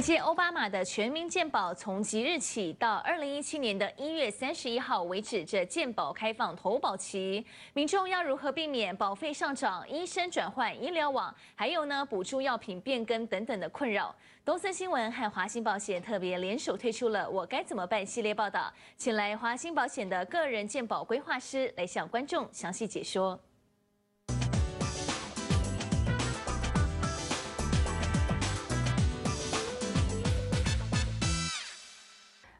接奥巴马的全民健保，从即日起到二零一七年的一月三十一号为止，这健保开放投保期，民众要如何避免保费上涨、医生转换、医疗网，还有呢补助药品变更等等的困扰？东森新闻和华兴保险特别联手推出了《我该怎么办》系列报道，请来华兴保险的个人健保规划师来向观众详细解说。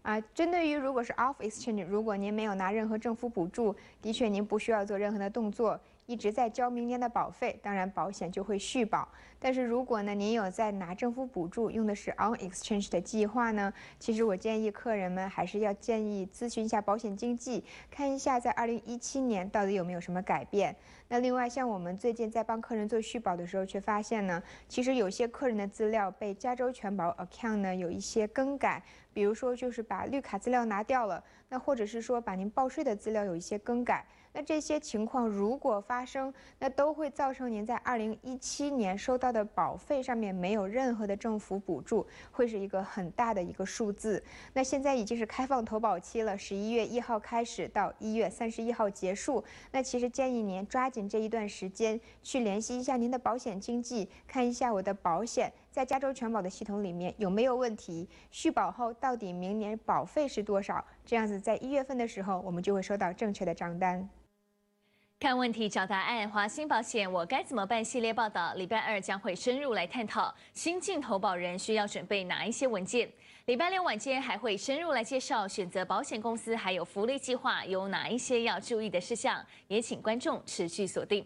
啊，针对于如果是 off exchange，如果您没有拿任何政府补助，的确您不需要做任何的动作。一直在交明年的保费，当然保险就会续保。但是如果呢，您有在拿政府补助，用的是 on exchange 的计划呢？其实我建议客人们还是要建议咨询一下保险经纪，看一下在二零一七年到底有没有什么改变。那另外，像我们最近在帮客人做续保的时候，却发现呢，其实有些客人的资料被加州全保 account 呢有一些更改，比如说就是把绿卡资料拿掉了，那或者是说把您报税的资料有一些更改。那这些情况如果发发生，那都会造成您在二零一七年收到的保费上面没有任何的政府补助，会是一个很大的一个数字。那现在已经是开放投保期了，十一月一号开始到一月三十一号结束。那其实建议您抓紧这一段时间去联系一下您的保险经纪，看一下我的保险在加州全保的系统里面有没有问题，续保后到底明年保费是多少？这样子在一月份的时候，我们就会收到正确的账单。看问题找答案，《华新保险我该怎么办》系列报道，礼拜二将会深入来探讨新进投保人需要准备哪一些文件。礼拜六晚间还会深入来介绍选择保险公司还有福利计划有哪一些要注意的事项，也请观众持续锁定。